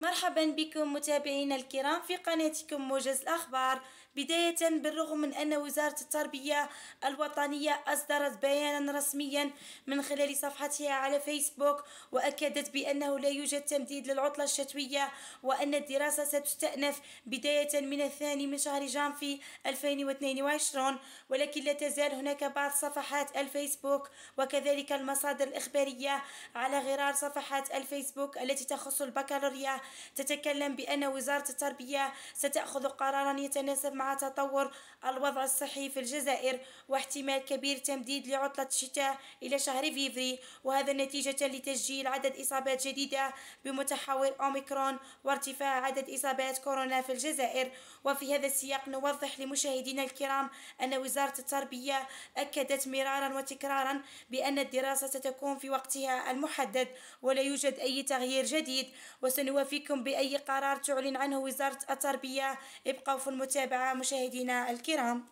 مرحبا بكم متابعينا الكرام في قناتكم موجز الأخبار بداية بالرغم من أن وزارة التربية الوطنية أصدرت بيانا رسميا من خلال صفحتها على فيسبوك وأكدت بأنه لا يوجد تمديد للعطلة الشتوية وأن الدراسة ستستأنف بداية من الثاني من شهر جانفي 2022 ولكن لا تزال هناك بعض صفحات الفيسبوك وكذلك المصادر الإخبارية على غرار صفحات الفيسبوك التي تخص البكالوريا تتكلم بأن وزارة التربية ستأخذ قرارا يتناسب مع تطور الوضع الصحي في الجزائر واحتمال كبير تمديد لعطلة الشتاء إلى شهر فيفري وهذا نتيجة لتسجيل عدد إصابات جديدة بمتحول أوميكرون وارتفاع عدد إصابات كورونا في الجزائر وفي هذا السياق نوضح لمشاهدينا الكرام أن وزارة التربية أكدت مرارا وتكرارا بأن الدراسة ستكون في وقتها المحدد ولا يوجد أي تغيير جديد وسنوافق فيكم بأي قرار تعلن عنه وزارة التربية ابقوا في المتابعة مشاهدينا الكرام